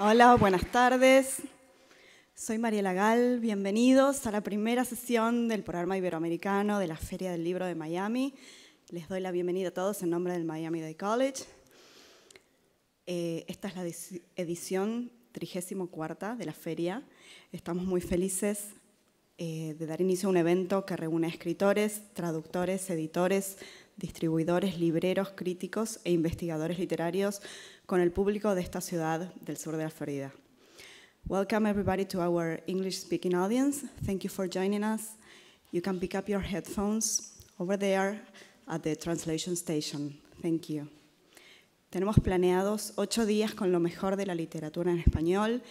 Hola, buenas tardes. Soy Mariela Gal, bienvenidos a la primera sesión del programa iberoamericano de la Feria del Libro de Miami. Les doy la bienvenida a todos en nombre del Miami Day College. Eh, esta es la edición 34 de la feria. Estamos muy felices eh, de dar inicio a un evento que reúne escritores, traductores, editores, distribuidores, libreros, críticos e investigadores literarios con el público de esta ciudad del sur de la Florida. Welcome everybody to our English-speaking audience. Thank you for joining us. You can pick up your headphones over there at the translation station. Thank you. Tenemos planeados ocho días con lo mejor de la literatura en español.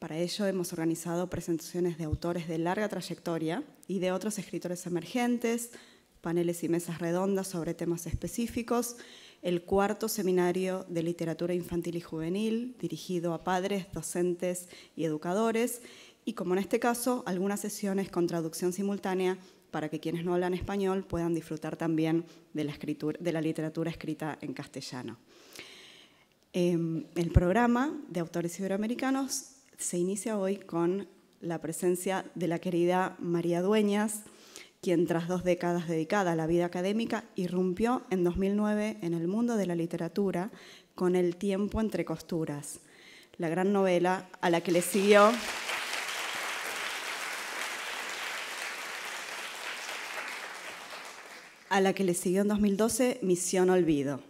Para ello hemos organizado presentaciones de autores de larga trayectoria y de otros escritores emergentes, paneles y mesas redondas sobre temas específicos, el cuarto seminario de literatura infantil y juvenil dirigido a padres, docentes y educadores, y como en este caso, algunas sesiones con traducción simultánea para que quienes no hablan español puedan disfrutar también de la, escritura, de la literatura escrita en castellano. Em, el programa de autores iberoamericanos se inicia hoy con la presencia de la querida María Dueñas, quien tras dos décadas dedicada a la vida académica irrumpió en 2009 en el mundo de la literatura con El tiempo entre costuras, la gran novela a la que le siguió a la que le siguió en 2012 Misión Olvido.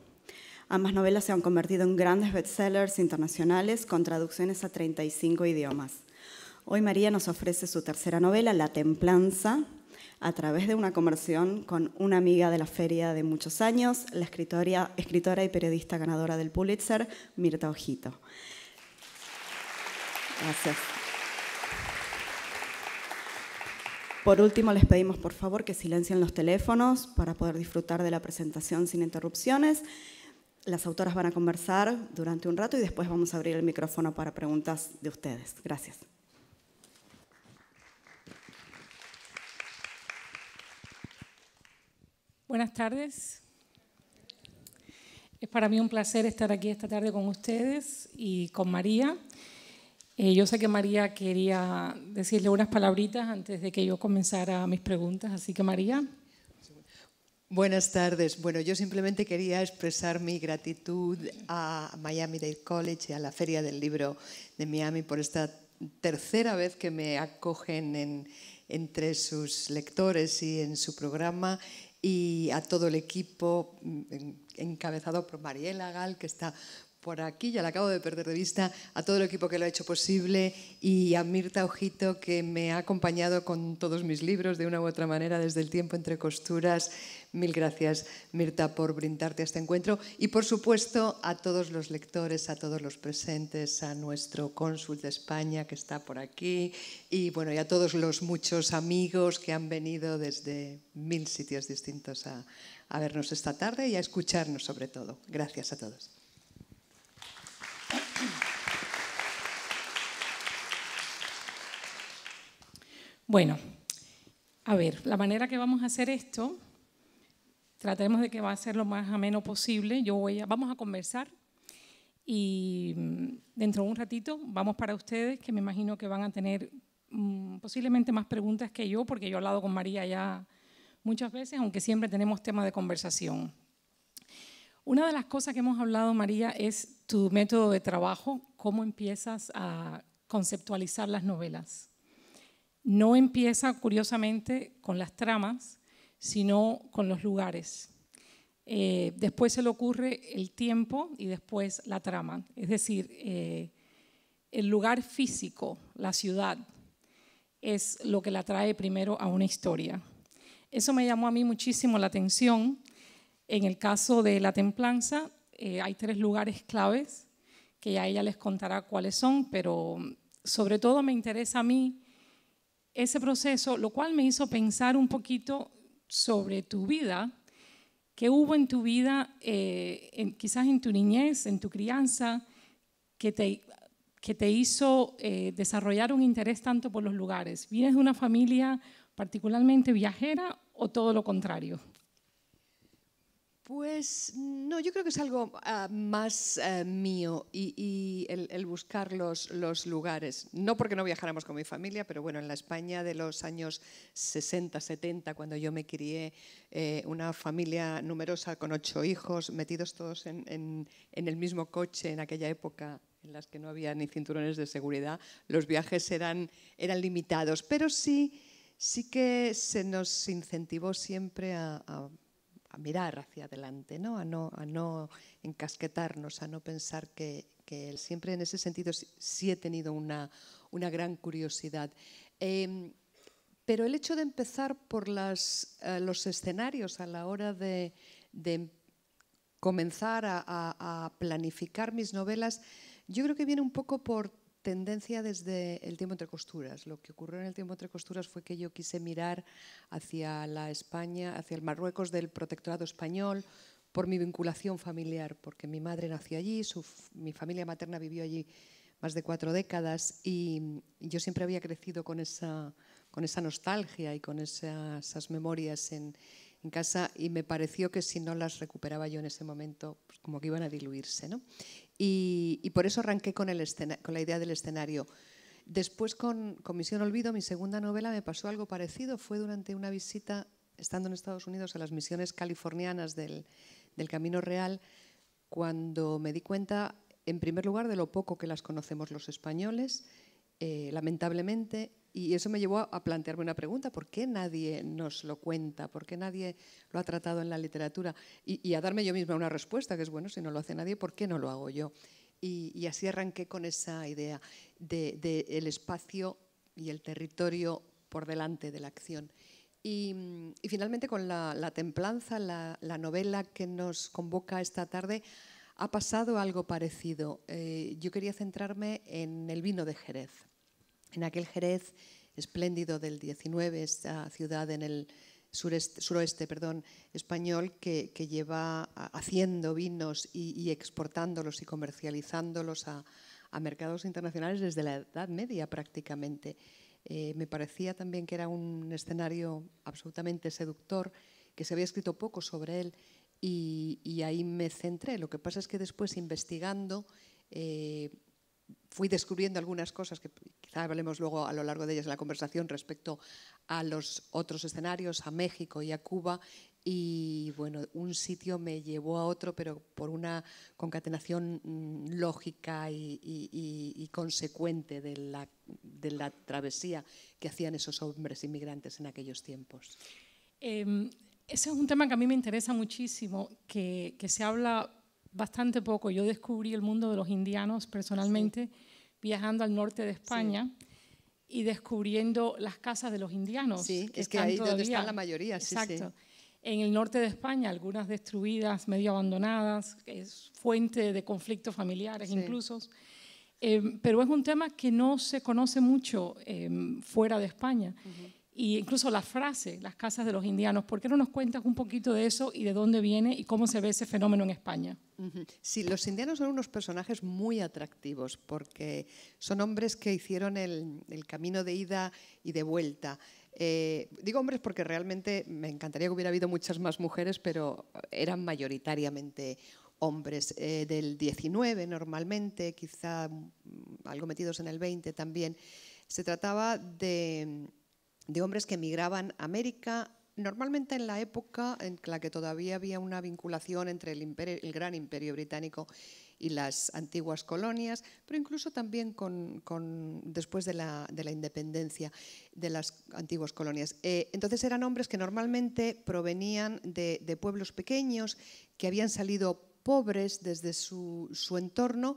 Ambas novelas se han convertido en grandes bestsellers internacionales con traducciones a 35 idiomas. Hoy María nos ofrece su tercera novela, La Templanza, a través de una conversión con una amiga de la feria de muchos años, la escritora, escritora y periodista ganadora del Pulitzer, Mirta Ojito. Gracias. Por último, les pedimos por favor que silencien los teléfonos para poder disfrutar de la presentación sin interrupciones. Las autoras van a conversar durante un rato y después vamos a abrir el micrófono para preguntas de ustedes. Gracias. Buenas tardes. Es para mí un placer estar aquí esta tarde con ustedes y con María. Eh, yo sé que María quería decirle unas palabritas antes de que yo comenzara mis preguntas, así que María. Buenas tardes. Bueno, yo simplemente quería expresar mi gratitud a Miami-Dade College y a la Feria del Libro de Miami por esta tercera vez que me acogen entre sus lectores y en su programa y a todo el equipo mm, encabezado por Mariela Gal, que está por aquí, ya la acabo de perder de vista, a todo el equipo que lo ha hecho posible y a Mirta Ojito, que me ha acompañado con todos mis libros de una u otra manera desde el tiempo entre costuras. Mil gracias, Mirta, por brindarte este encuentro y, por supuesto, a todos los lectores, a todos los presentes, a nuestro cónsul de España que está por aquí y, bueno, a todos los muchos amigos que han venido desde mil sitios distintos a vernos esta tarde y a escucharnos sobre todo. Gracias a todos. Bueno, a ver, la manera que vamos a hacer esto Tratemos de que va a ser lo más ameno posible. Yo voy a, vamos a conversar y mm, dentro de un ratito vamos para ustedes, que me imagino que van a tener mm, posiblemente más preguntas que yo, porque yo he hablado con María ya muchas veces, aunque siempre tenemos temas de conversación. Una de las cosas que hemos hablado, María, es tu método de trabajo, cómo empiezas a conceptualizar las novelas. No empieza, curiosamente, con las tramas, sino con los lugares. Eh, después se le ocurre el tiempo y después la trama, es decir, eh, el lugar físico, la ciudad, es lo que la trae primero a una historia. Eso me llamó a mí muchísimo la atención. En el caso de la templanza, eh, hay tres lugares claves que ya ella les contará cuáles son, pero sobre todo me interesa a mí ese proceso, lo cual me hizo pensar un poquito sobre tu vida, ¿qué hubo en tu vida, eh, quizás en tu niñez, en tu crianza, que te, hizo eh, desarrollar un interés tanto por los lugares. ¿Vienes de una familia particularmente viajera o todo lo contrario? Pues no, yo creo que es algo ah, más eh, mío y, el, buscar los, lugares. No porque no viajáramos con mi familia, pero bueno, en la España de los años 60, 70, cuando yo me crié, eh, una familia numerosa con ocho hijos, metidos todos en, el mismo coche en aquella época en las que no había ni cinturones de seguridad, los viajes eran, eran limitados, pero sí, sí que se nos incentivó siempre a a mirar hacia adelante, ¿no? A, no, a no encasquetarnos, a no pensar que, que siempre en ese sentido sí, he tenido una, una gran curiosidad. Em, pero el hecho de empezar por las, eh, los escenarios a la hora de, comenzar a, planificar mis novelas, yo creo que viene un poco por tendencia desde el tiempo entre costuras. Lo que ocurrió en el tiempo entre costuras fue que yo quise mirar hacia la España, hacia el Marruecos del protectorado español, por mi vinculación familiar, porque mi madre nació allí, mi familia materna vivió allí más de cuatro décadas y yo siempre había crecido con esa, con esa nostalgia y con esas memorias en, en casa y me pareció que si no las recuperaba yo en ese momento, pues como que iban a diluirse. ¿no? Y, por eso arranqué con, el con la idea del escenario. Después con Comisión Olvido, mi segunda novela, me pasó algo parecido. Fue durante una visita, estando en Estados Unidos, a las misiones californianas del, Camino Real, cuando me di cuenta, en primer lugar, de lo poco que las conocemos los españoles, eh, lamentablemente, y eso me llevó a plantearme una pregunta, ¿por qué nadie nos lo cuenta? ¿Por qué nadie lo ha tratado en la literatura? Y, a darme yo misma una respuesta, que es, bueno, si no lo hace nadie, ¿por qué no lo hago yo? Y, así arranqué con esa idea del de, espacio y el territorio por delante de la acción. Y, finalmente con la, templanza, la, novela que nos convoca esta tarde, ha pasado algo parecido. Eh, yo quería centrarme en el vino de Jerez en aquel Jerez espléndido del 19, esta ciudad en el suroeste perdón, español que, lleva haciendo vinos y, exportándolos y comercializándolos a, mercados internacionales desde la Edad Media prácticamente. Eh, me parecía también que era un escenario absolutamente seductor, que se había escrito poco sobre él y, ahí me centré. Lo que pasa es que después investigando eh, fui descubriendo algunas cosas que quizá hablemos luego a lo largo de ellas en la conversación respecto a los otros escenarios, a México y a Cuba. Y bueno, un sitio me llevó a otro, pero por una concatenación mm, lógica y, consecuente de la, travesía que hacían esos hombres inmigrantes en aquellos tiempos. Em, ese es un tema que a mí me interesa muchísimo, que, que se habla bastante poco. Yo descubrí el mundo de los indianos personalmente viajando al norte de España. Y descubriendo las casas de los indianos. Sí, es que ahí es donde están la mayoría. Exacto. en el norte de España, algunas destruidas, medio abandonadas, es fuente de conflictos familiares incluso. Eh, pero es un tema que no se conoce mucho eh, fuera de España y incluso la frase, las casas de los indianos. ¿Por qué no nos cuentas un poquito de eso y de dónde viene y cómo se ve ese fenómeno en España? Sí, los indianos son unos personajes muy atractivos porque son hombres que hicieron el, camino de ida y de vuelta. Eh, digo hombres porque realmente me encantaría que hubiera habido muchas más mujeres, pero eran mayoritariamente hombres eh, del 19 normalmente, quizá mm, algo metidos en el 20 también. Se trataba de de hombres que emigraban a América, normalmente en la época en la que todavía había una vinculación entre el, gran imperio británico y las antiguas colonias, pero incluso también con, después de la, independencia de las antiguas colonias. Eh, entonces eran hombres que normalmente provenían de, pueblos pequeños, que habían salido pobres desde su entorno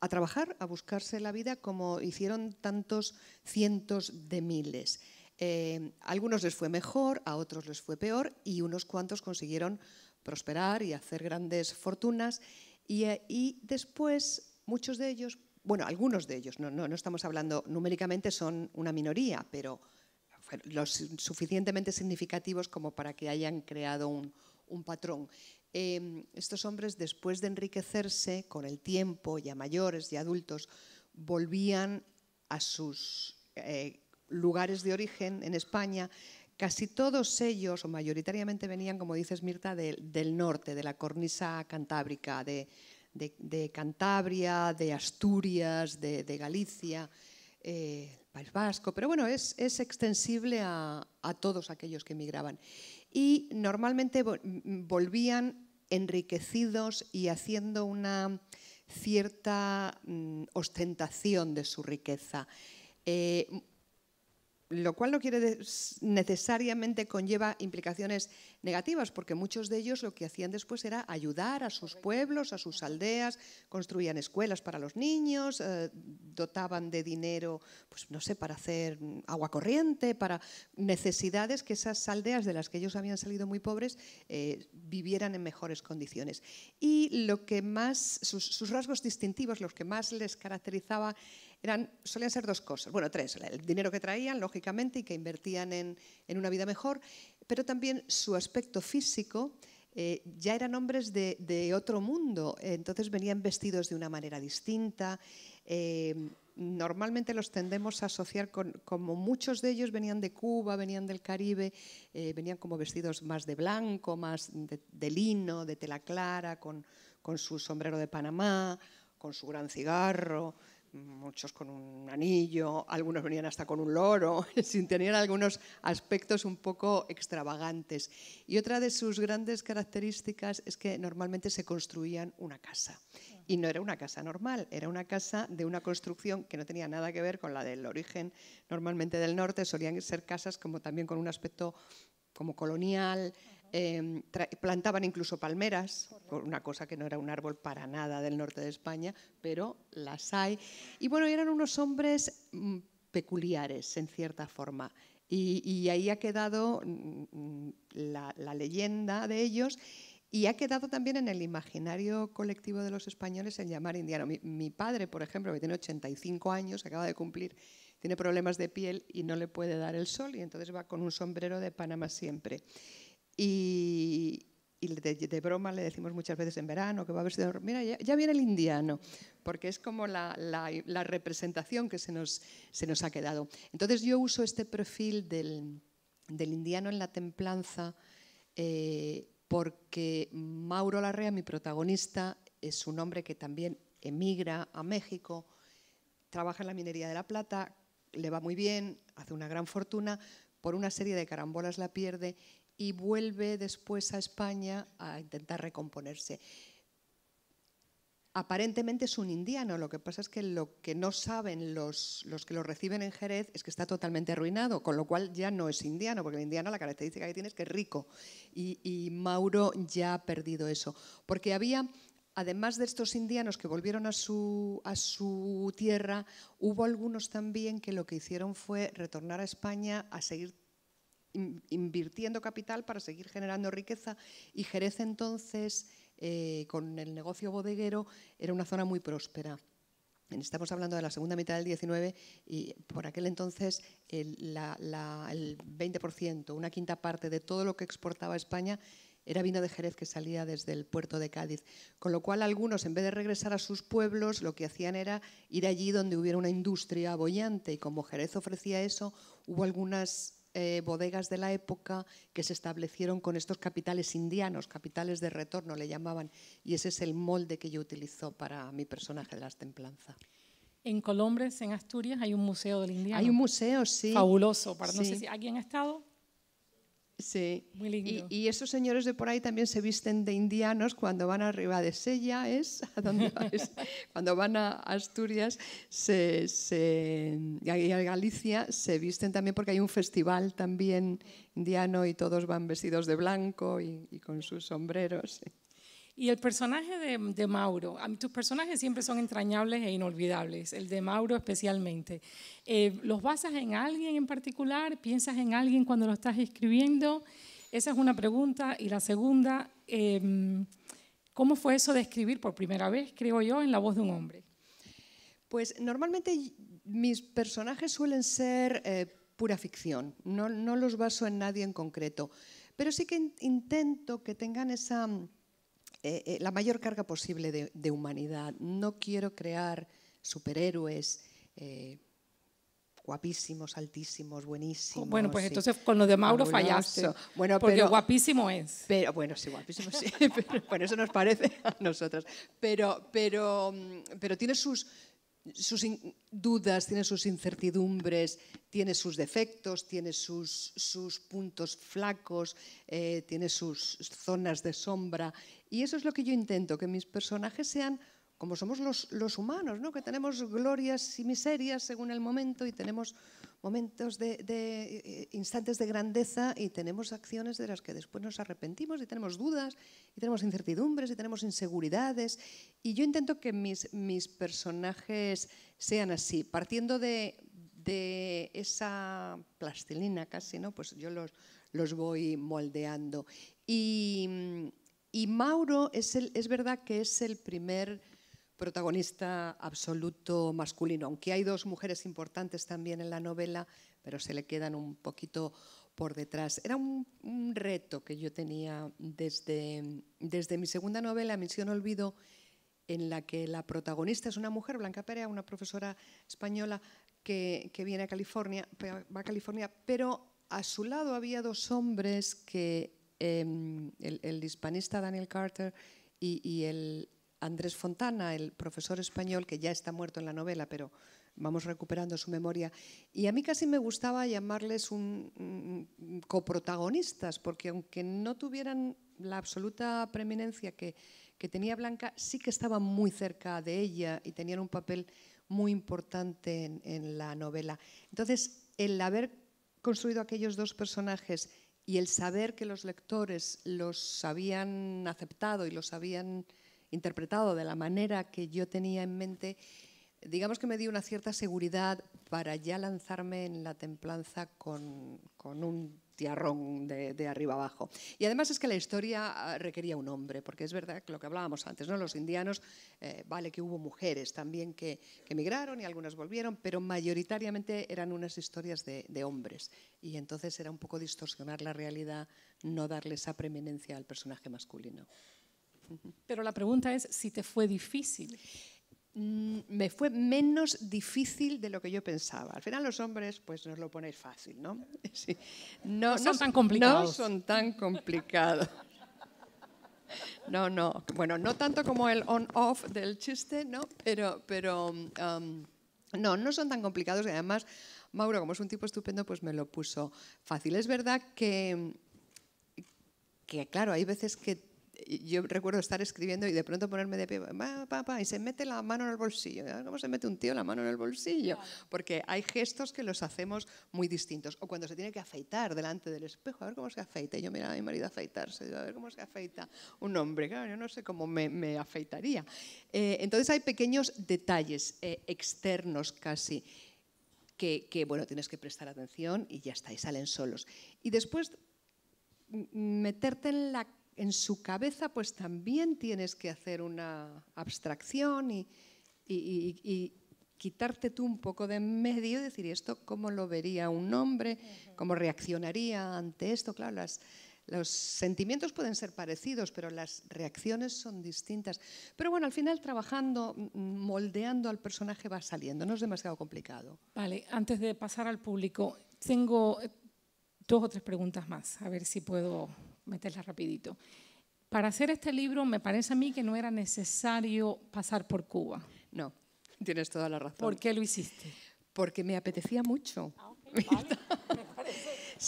a trabajar, a buscarse la vida, como hicieron tantos cientos de miles. Eh, algunos les fue mejor, a otros les fue peor y unos cuantos consiguieron prosperar y hacer grandes fortunas. Y, eh, después muchos de ellos, bueno, algunos de ellos, no, estamos hablando numéricamente, son una minoría, pero los suficientemente significativos como para que hayan creado un, patrón. Em, estos hombres, después de enriquecerse con el tiempo, ya mayores, ya adultos, volvían a sus eh, lugares de origen en España, casi todos ellos, o mayoritariamente, venían, como dices Mirta, del norte, de la cornisa cantábrica, de, Cantabria, de Asturias, de, Galicia, eh, País Vasco, pero bueno, es, es extensible a, todos aquellos que emigraban. Y normalmente volvían enriquecidos y haciendo una cierta mm, ostentación de su riqueza. Eh, lo cual no quiere necesariamente conlleva implicaciones negativas, porque muchos de ellos lo que hacían después era ayudar a sus pueblos, a sus aldeas, construían escuelas para los niños, eh, dotaban de dinero, pues no sé, para hacer mm, agua corriente, para necesidades que esas aldeas de las que ellos habían salido muy pobres eh, vivieran en mejores condiciones. Y lo que más, sus, sus rasgos distintivos, los que más les caracterizaba eran, solían ser dos cosas, bueno, tres, el dinero que traían, lógicamente, y que invertían en, en una vida mejor, pero también su aspecto físico, eh, ya eran hombres de, de, otro mundo, entonces venían vestidos de una manera distinta. Eh, normalmente los tendemos a asociar con, como muchos de ellos venían de Cuba, venían del Caribe, eh, venían como vestidos más de blanco, más de, lino, de tela clara, con, con, su sombrero de Panamá, con su gran cigarro muchos con un anillo, algunos venían hasta con un loro, sin tener algunos aspectos un poco extravagantes. Y otra de sus grandes características es que normalmente se construían una casa. Y no era una casa normal, era una casa de una construcción que no tenía nada que ver con la del origen normalmente del norte, solían ser casas como también con un aspecto como colonial, Em, plantaban incluso palmeras, una cosa que no era un árbol para nada del norte de España, pero las hay. Y bueno, eran unos hombres mm, peculiares, en cierta forma. Y, ahí ha quedado mm, la, leyenda de ellos. Y ha quedado también en el imaginario colectivo de los españoles el llamar indiano. Mi, mi, padre, por ejemplo, que tiene 85 años, acaba de cumplir, tiene problemas de piel y no le puede dar el sol y entonces va con un sombrero de Panamá siempre. Y, de, broma le decimos muchas veces en verano que va a verse, mira, ya, viene el indiano, porque es como la, la, representación que se nos, se nos ha quedado. Entonces yo uso este perfil del, indiano en la templanza eh, porque Mauro Larrea, mi protagonista, es un hombre que también emigra a México, trabaja en la minería de la plata, le va muy bien, hace una gran fortuna, por una serie de carambolas la pierde y vuelve después a España a intentar recomponerse. Aparentemente es un indiano, lo que pasa es que lo que no saben los, los que lo reciben en Jerez es que está totalmente arruinado, con lo cual ya no es indiano, porque el indiano la característica que tiene es que es rico y, Mauro ya ha perdido eso, porque había además de estos indianos que volvieron a su, a su tierra, hubo algunos también que lo que hicieron fue retornar a España a seguir invirtiendo capital para seguir generando riqueza y Jerez entonces, eh, con el negocio bodeguero, era una zona muy próspera. Estamos hablando de la segunda mitad del 19 y por aquel entonces el, el 20%, una quinta parte de todo lo que exportaba España era vino de Jerez que salía desde el puerto de Cádiz. Con lo cual algunos, en vez de regresar a sus pueblos, lo que hacían era ir allí donde hubiera una industria abollante y como Jerez ofrecía eso, hubo algunas eh, bodegas de la época que se establecieron con estos capitales indianos, capitales de retorno le llamaban, y ese es el molde que yo utilizo para mi personaje de las templanzas. En Colombres, en Asturias, hay un museo del indiano. Hay un museo, sí. Fabuloso. Para, No sé si alguien ha estado. Sí. Y, esos señores de por ahí también se visten de indianos cuando van arriba de Sella, ¿es? Cuando van a Asturias se, se, y a Galicia se visten también porque hay un festival también indiano y todos van vestidos de blanco y, y con sus sombreros. Y el personaje de, Mauro, a tus personajes siempre son entrañables e inolvidables, el de Mauro especialmente. Eh, ¿Los basas en alguien en particular? ¿Piensas en alguien cuando lo estás escribiendo? Esa es una pregunta. Y la segunda, em, ¿cómo fue eso de escribir por primera vez, creo yo, en la voz de un hombre? Pues normalmente mis personajes suelen ser eh, pura ficción, no, los baso en nadie en concreto, pero sí que intento que tengan esa eh, eh, la mayor carga posible de, humanidad. No quiero crear superhéroes eh, guapísimos, altísimos, buenísimos. Bueno, pues entonces con lo de Mauro fallaste. Bueno, porque guapísimo es. Pero, bueno, sí, guapísimo sí. bueno, eso nos parece a nosotros. Pero, pero, mm, pero tiene sus, sus dudas, tiene sus incertidumbres, tiene sus defectos, tiene sus, puntos flacos, eh, tiene sus zonas de sombra. Y eso es lo que yo intento, que mis personajes sean como somos los, humanos, que tenemos glorias y miserias según el momento y tenemos momentos de, eh, instantes de grandeza y tenemos acciones de las que después nos arrepentimos y tenemos dudas y tenemos incertidumbres y tenemos inseguridades. Y yo intento que mis, personajes sean así, partiendo de, esa plastilina casi, ¿no? Pues yo los, los voy moldeando. Y, Mauro es, el, es verdad que es el primer protagonista absoluto masculino, aunque hay dos mujeres importantes también en la novela, pero se le quedan un poquito por detrás. Era un, reto que yo tenía desde, desde mi segunda novela, Misión Olvido, en la que la protagonista es una mujer, Blanca Perea, una profesora española que, viene a California, a California, pero a su lado había dos hombres que em, el, hispanista Daniel Carter y el Andrés Fontana, el profesor español que ya está muerto en la novela, pero vamos recuperando su memoria. Y a mí casi me gustaba llamarles coprotagonistas, porque aunque no tuvieran la absoluta preeminencia que, tenía Blanca, sí que estaban muy cerca de ella y tenían un papel muy importante en, en la novela. Entonces, el haber construido aquellos dos personajes y el saber que los lectores los habían aceptado y los habían interpretado de la manera que yo tenía en mente, digamos que me dio una cierta seguridad para ya lanzarme en la templanza con, un tiarrón de, arriba abajo. Y además es que la historia ah, requería un hombre, porque es verdad que lo que hablábamos antes, ¿no? los indianos, eh, vale que hubo mujeres también que, emigraron y algunas volvieron, pero mayoritariamente eran unas historias de, de, hombres. Y entonces era un poco distorsionar la realidad, no darle esa preeminencia al personaje masculino. Pero la pregunta es si te fue difícil. Mm, me fue menos difícil de lo que yo pensaba. Al final los hombres pues nos lo ponéis fácil, ¿no? No, son tan complicados. No son tan complicados. No, no. Bueno, no tanto como el on-off del chiste, ¿no? Pero, pero um, no, no son tan complicados y además Mauro, como es un tipo estupendo, pues me lo puso fácil. Es verdad que, que claro, hay veces que yo recuerdo estar escribiendo y de pronto ponerme de pie, y se mete la mano en el bolsillo. a ver ¿Cómo se mete un tío la mano en el bolsillo? Porque hay gestos que los hacemos muy distintos. O cuando se tiene que afeitar delante del espejo, a ver cómo se afeita. Y yo mira a mi marido afeitarse, a ver cómo se afeita un hombre. Claro, yo no sé cómo me, afeitaría. Eh, entonces hay pequeños detalles eh, externos casi. Que, que, bueno, tienes que prestar atención y ya está, y salen solos. Y después meterte en la en su cabeza pues también tienes que hacer una abstracción y, quitarte tú un poco de en medio y decir, ¿esto cómo lo vería un hombre? ¿Cómo reaccionaría ante esto? Claro, los sentimientos pueden ser parecidos, pero las reacciones son distintas. Pero bueno, al final trabajando, mm, mm, moldeando al personaje va saliendo, no es demasiado complicado. Vale, antes de pasar al público, tengo eh, dos o tres preguntas más, a ver si puedo meterla rapidito. Para hacer este libro me parece a mí que no era necesario pasar por Cuba. No, tienes toda la razón. ¿Por qué lo hiciste? Porque me apetecía mucho. Ah,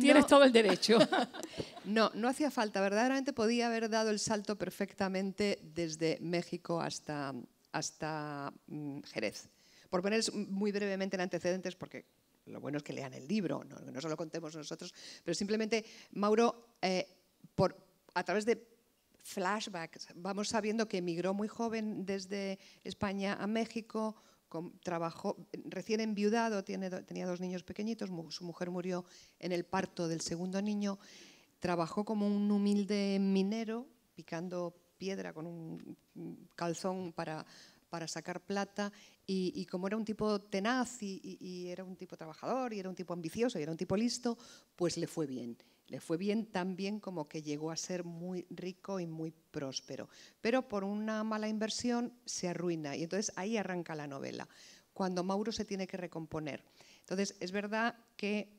tienes todo el derecho. no, no hacía falta. Verdaderamente podía haber dado el salto perfectamente desde México hasta, hasta mm, Jerez. Por poner muy brevemente en antecedentes, porque lo bueno es que lean el libro, no, no se lo contemos nosotros, pero simplemente, Mauro, eh, a través de flashbacks, vamos sabiendo que emigró muy joven desde España a México, trabajó recién enviudado, tiene, tenía dos niños pequeñitos, su mujer murió en el parto del segundo niño, trabajó como un humilde minero, picando piedra con un calzón para para sacar plata y, como era un tipo tenaz y, era un tipo trabajador y era un tipo ambicioso y era un tipo listo, pues le fue bien. Le fue bien tan bien como que llegó a ser muy rico y muy próspero. Pero por una mala inversión se arruina y entonces ahí arranca la novela, cuando Mauro se tiene que recomponer. Entonces es verdad que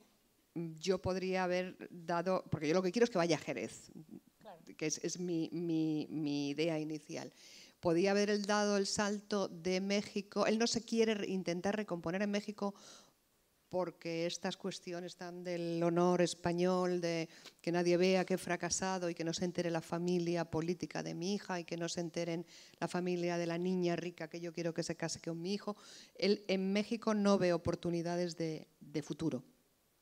mm, yo podría haber dado, porque yo lo que quiero es que vaya a Jerez, que es, mi idea inicial podía haber dado el salto de México. Él no se quiere intentar recomponer en México porque estas cuestiones están del honor español, de que nadie vea que he fracasado y que no se entere la familia política de mi hija y que no se enteren la familia de la niña rica que yo quiero que se case con mi hijo, él en México no ve oportunidades de, futuro.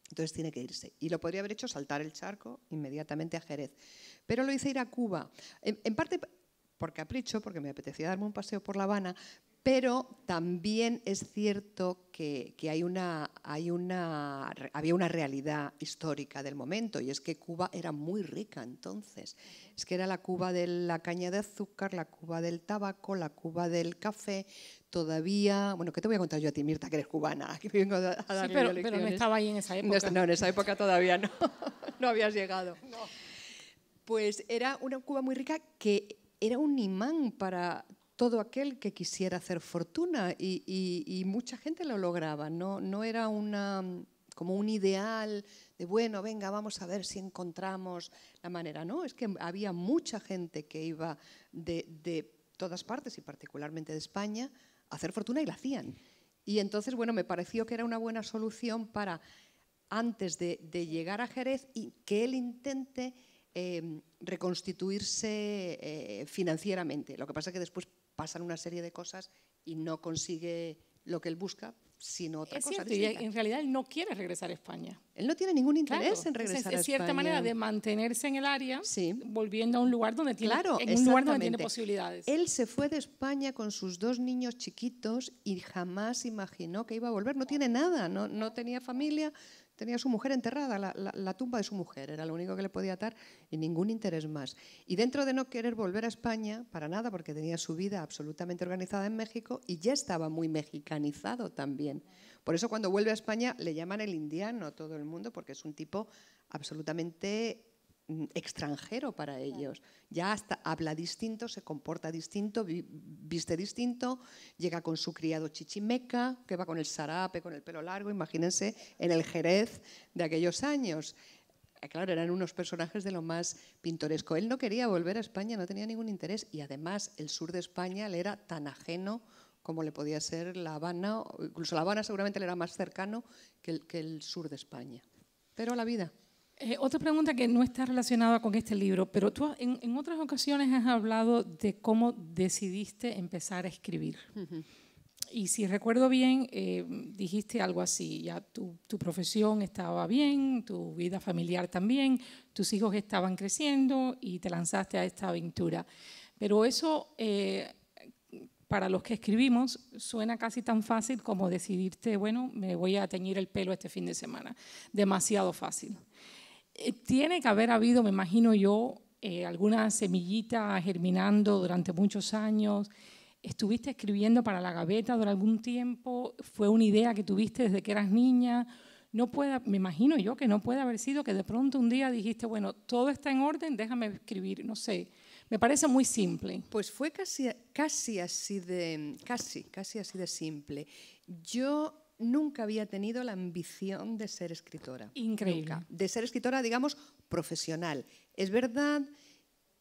Entonces tiene que irse. Y lo podría haber hecho saltar el charco inmediatamente a Jerez. Pero lo hice ir a Cuba. en parte por capricho, porque me apetecía darme un paseo por La Habana, pero también es cierto que, hay una, hay una, había una realidad histórica del momento y es que Cuba era muy rica entonces. Es que era la Cuba de la caña de azúcar, la Cuba del tabaco, la Cuba del café. Todavía, bueno, ¿qué te voy a contar yo a ti, Mirta, que eres cubana? sí, pero, no estaba ahí en esa época. No, en esa época todavía no. no habías llegado. Pues era una Cuba muy rica que era un imán para todo aquel que quisiera hacer fortuna y, mucha gente lo lograba, no, no era una, como un ideal de, bueno, venga, vamos a ver si encontramos la manera. No, es que había mucha gente que iba de, todas partes y particularmente de España a hacer fortuna y la hacían. Y entonces, bueno, me pareció que era una buena solución para, antes de, de llegar a Jerez, y que él intente Em, reconstituirse eh, financieramente. Lo que pasa es que después pasan una serie de cosas y no consigue lo que él busca, sino otra es cosa. Cierto, y en realidad él no quiere regresar a España. Él no tiene ningún interés en regresar a España. Es cierta manera de mantenerse en el área, sí. volviendo a un lugar donde tiene, tiene posibilidades. Él se fue de España con sus dos niños chiquitos y jamás imaginó que iba a volver. No tiene nada, no tenía familia, Tenía su mujer enterrada, la, tumba de su mujer, era lo único que le podía atar y ningún interés más. Y dentro de no querer volver a España, para nada, porque tenía su vida absolutamente organizada en México y ya estaba muy mexicanizado también. Por eso cuando vuelve a España le llaman el indiano a todo el mundo, porque es un tipo absolutamente Mm, extranjero para ellos. Ya hasta habla distinto, se comporta distinto, viste distinto, llega con su criado chichimeca, que va con el sarape, con el pelo largo, imagínense, en el Jerez de aquellos años. Eh, claro, eran unos personajes de lo más pintoresco. Él no quería volver a España, no tenía ningún interés y además el sur de España le era tan ajeno como le podía ser La Habana, incluso La Habana seguramente le era más cercano que el, que el sur de España. Pero la vida. Eh, otra pregunta que no está relacionada con este libro, pero tú en, otras ocasiones has hablado de cómo decidiste empezar a escribir. Y si recuerdo bien, eh, dijiste algo así, ya tu, profesión estaba bien, tu vida familiar también, tus hijos estaban creciendo y te lanzaste a esta aventura. Pero eso, eh, para los que escribimos, suena casi tan fácil como decidirte, bueno, me voy a teñir el pelo este fin de semana. Demasiado fácil. Eh, tiene que haber habido, me imagino yo, eh, alguna semillita germinando durante muchos años. ¿Estuviste escribiendo para la gaveta durante algún tiempo? ¿Fue una idea que tuviste desde que eras niña? No me imagino yo que no puede haber sido que de pronto un día dijiste, bueno, todo está en orden, déjame escribir, no sé. Me parece muy simple. Pues fue casi, casi, así, de, casi, casi así de simple. Yo nunca había tenido la ambición de ser escritora. Increíble. De ser escritora, digamos, profesional. Es verdad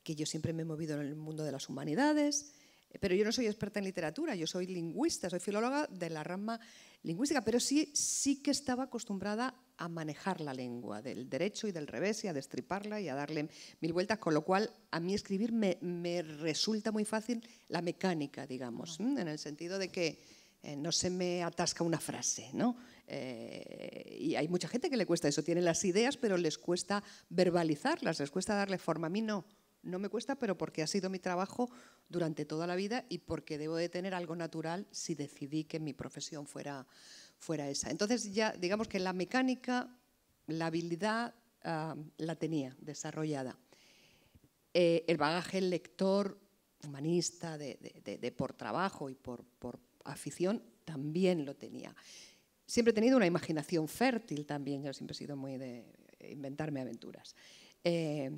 que yo siempre me he movido en el mundo de las humanidades, eh, pero yo no soy experta en literatura, yo soy lingüista, soy filóloga de la rama lingüística, pero sí, sí que estaba acostumbrada a manejar la lengua, del derecho y del revés, y a destriparla y a darle mil vueltas, con lo cual a mí escribir me, resulta muy fácil la mecánica, digamos, en el sentido de que eh, no se me atasca una frase, ¿no? Eh, y hay mucha gente que le cuesta eso, tienen las ideas, pero les cuesta verbalizarlas, les cuesta darle forma. A mí no, no me cuesta, pero porque ha sido mi trabajo durante toda la vida y porque debo de tener algo natural si decidí que mi profesión fuera, fuera esa. Entonces ya digamos que la mecánica, la habilidad ah, la tenía desarrollada. Eh, el bagaje el lector humanista de, por trabajo y por, por afición también lo tenía. Siempre he tenido una imaginación fértil también, yo siempre he sido muy de inventarme aventuras. Eh,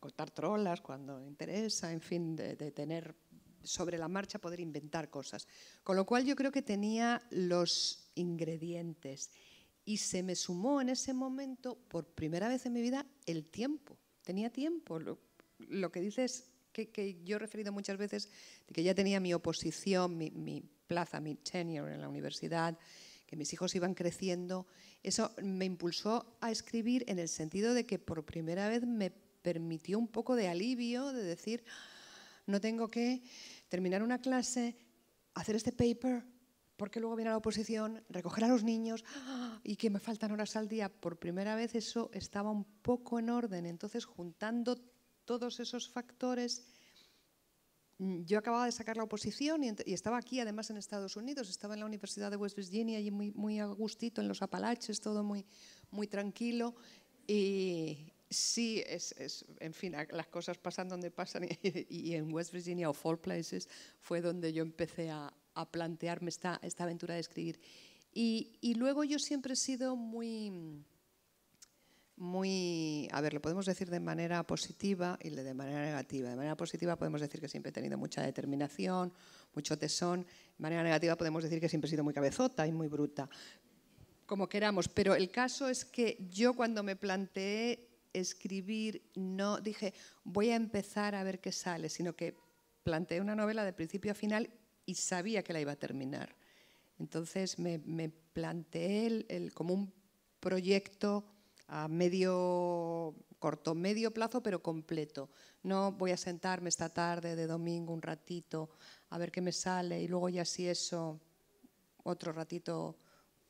contar trolas cuando interesa, en fin, de, tener sobre la marcha poder inventar cosas. Con lo cual yo creo que tenía los ingredientes y se me sumó en ese momento, por primera vez en mi vida, el tiempo. Tenía tiempo. Lo, que dices, que, que, yo he referido muchas veces, de que ya tenía mi oposición, mi plaza, mi tenure en la universidad, que mis hijos iban creciendo, eso me impulsó a escribir en el sentido de que por primera vez me permitió un poco de alivio, de decir, no tengo que terminar una clase, hacer este paper, porque luego viene la oposición, recoger a los niños y que me faltan horas al día. Por primera vez eso estaba un poco en orden. Entonces, juntando todos esos factores, Mm, yo acababa de sacar la oposición y, estaba aquí, además, en Estados Unidos. Estaba en la Universidad de West Virginia, y muy, muy a gustito, en los Apalaches, todo muy, muy tranquilo. Y sí, es, en fin, las cosas pasan donde pasan. Y, en West Virginia, o Fall Places, fue donde yo empecé a, plantearme esta, esta aventura de escribir. Y, y luego yo siempre he sido muy muy, a ver, lo podemos decir de manera positiva y de manera negativa. De manera positiva podemos decir que siempre he tenido mucha determinación, mucho tesón. De manera negativa podemos decir que siempre he sido muy cabezota y muy bruta, como queramos. Pero el caso es que yo cuando me planteé escribir, no dije voy a empezar a ver qué sale, sino que planteé una novela de principio a final y sabía que la iba a terminar. Entonces me, planteé el, como un proyecto a medio, corto, medio plazo, pero completo. No voy a sentarme esta tarde de domingo un ratito a ver qué me sale y luego ya si eso otro ratito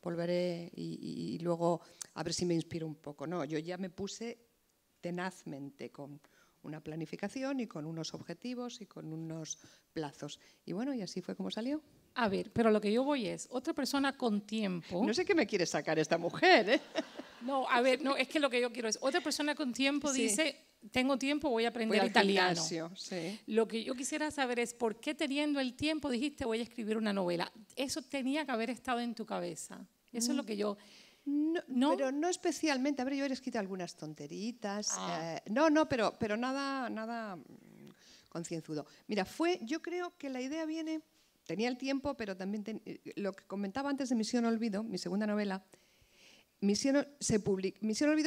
volveré y, luego a ver si me inspiro un poco. No, yo ya me puse tenazmente con una planificación y con unos objetivos y con unos plazos. Y bueno, y así fue como salió. A ver, pero lo que yo voy es, otra persona con tiempo... No sé qué me quiere sacar esta mujer, ¿eh? No, a ver, no, es que lo que yo quiero es, otra persona con tiempo dice, tengo tiempo, voy a aprender italiano. Lo que yo quisiera saber es, ¿por qué teniendo el tiempo dijiste, voy a escribir una novela? Eso tenía que haber estado en tu cabeza. Eso es lo mm. que yo... No, pero no especialmente. A ver, yo he escrito algunas tonteritas. Ah. Eh, no, no, pero, pero nada, nada mm, concienzudo. Mira, fue, yo creo que la idea viene, tenía el tiempo, pero también eh, lo que comentaba antes de Misión Olvido, mi segunda novela, Misión, se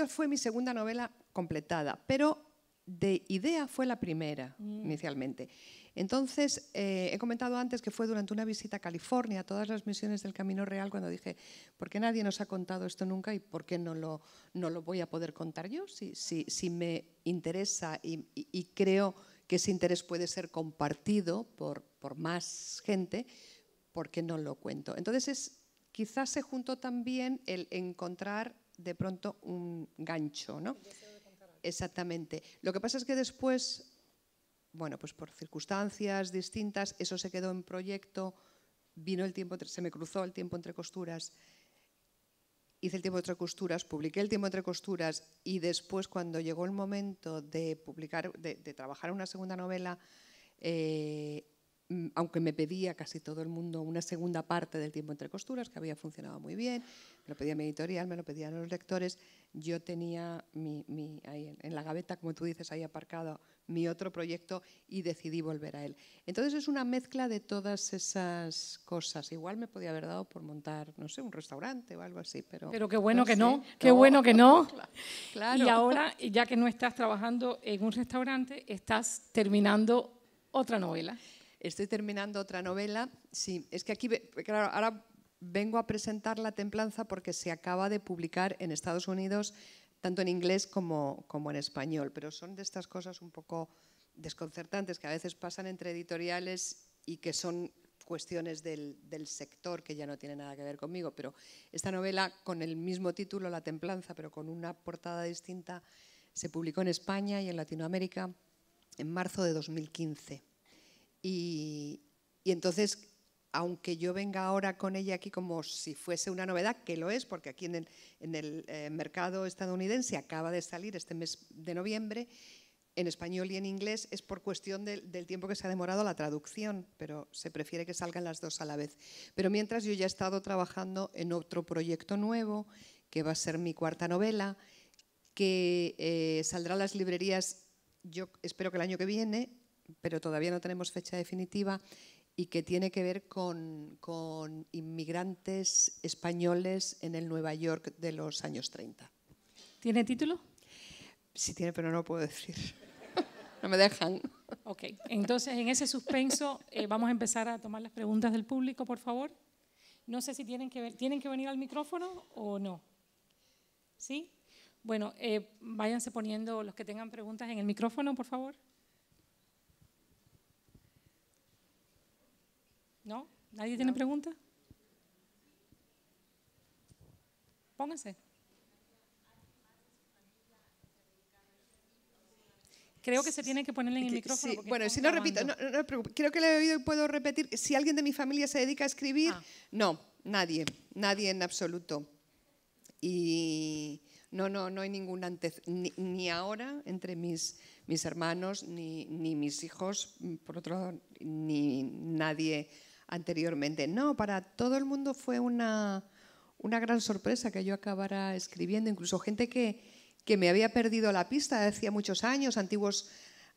fue mi segunda novela completada, pero de idea fue la primera mm. inicialmente. Entonces, eh, he comentado antes que fue durante una visita a California, a todas las misiones del Camino Real, cuando dije, ¿por qué nadie nos ha contado esto nunca y por qué no lo, no lo voy a poder contar yo? Si, si, me interesa y, creo que ese interés puede ser compartido por, por más gente, ¿por qué no lo cuento? Entonces, es, quizás se juntó también el encontrar de pronto un gancho, ¿no? Exactamente. Lo que pasa es que después, bueno, pues por circunstancias distintas, eso se quedó en proyecto, vino el tiempo, se me cruzó el tiempo entre costuras, hice el tiempo entre costuras, publiqué el tiempo entre costuras y después cuando llegó el momento de publicar, de, trabajar una segunda novela, eh, Mm, aunque me pedía casi todo el mundo una segunda parte del tiempo entre costuras, que había funcionado muy bien, me lo pedía mi editorial, me lo pedían los lectores, yo tenía mi, ahí en la gaveta, como tú dices, ahí aparcado mi otro proyecto y decidí volver a él. Entonces es una mezcla de todas esas cosas. Igual me podía haber dado por montar, no sé, un restaurante o algo así, pero... Pero qué bueno que no, qué bueno que no. Y ahora, ya que no estás trabajando en un restaurante, estás terminando otra novela. Estoy terminando otra novela. Sí, es que aquí, claro, ahora vengo a presentar La Templanza porque se acaba de publicar en Estados Unidos, tanto en inglés como, en español, pero son de estas cosas un poco desconcertantes que a veces pasan entre editoriales y que son cuestiones del, del, sector que ya no tiene nada que ver conmigo, pero esta novela con el mismo título, La Templanza, pero con una portada distinta, se publicó en España y en Latinoamérica en marzo de 2015. Y, entonces, aunque yo venga ahora con ella aquí como si fuese una novedad, que lo es, porque aquí en el, eh, mercado estadounidense acaba de salir este mes de noviembre, en español y en inglés es por cuestión del tiempo que se ha demorado la traducción, pero se prefiere que salgan las dos a la vez. Pero mientras yo ya he estado trabajando en otro proyecto nuevo, que va a ser mi cuarta novela, que eh, saldrá a las librerías, yo espero que el año que viene, pero todavía no tenemos fecha definitiva, y que tiene que ver con, con inmigrantes españoles en el Nueva York de los años 30. ¿Tiene título? Sí tiene, pero no lo puedo decir. no me dejan. Ok, entonces en ese suspenso eh, vamos a empezar a tomar las preguntas del público, por favor. No sé si tienen que, tienen que venir al micrófono o no. ¿Sí? Bueno, eh, váyanse poniendo los que tengan preguntas en el micrófono, por favor. ¿No? ¿Nadie tiene pregunta? Pónganse. Creo que se tiene que ponerle en el micrófono. bueno, si no repito, no, creo que le he oído y puedo repetir. Si alguien de mi familia se dedica a escribir, ah. no, nadie, nadie en absoluto. Y no, no, no hay ningún antes, ni, ahora entre mis, mis hermanos, ni, ni mis hijos, por otro lado, ni nadie anteriormente. No, para todo el mundo fue una, gran sorpresa que yo acabara escribiendo, incluso gente que, que me había perdido la pista hacía muchos años, antiguos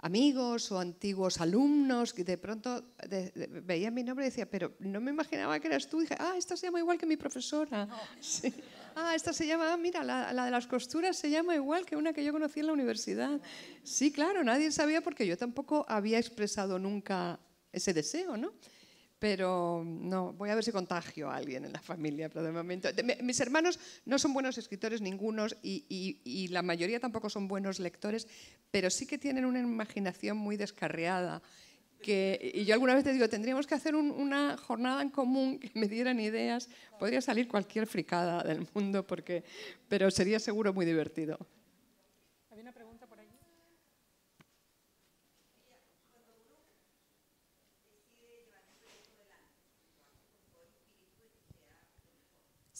amigos o antiguos alumnos que de pronto veía mi nombre y decía, pero no me imaginaba que eras tú. dije, ah, esta se llama igual que mi profesora. Ah, esta se llama, ah, mira, la, de las costuras se llama igual que una que yo conocí en la universidad. Sí, claro, nadie sabía porque yo tampoco había expresado nunca ese deseo, ¿no? pero mm, no, voy a ver si contagio a alguien en la familia, pero de momento. mis hermanos no son buenos escritores ningunos y, y, la mayoría tampoco son buenos lectores, pero sí que tienen una imaginación muy descarriada. Que, y yo alguna vez te digo, tendríamos que hacer una jornada en común que me dieran ideas. Podría salir cualquier fricada del mundo, porque, pero sería seguro muy divertido.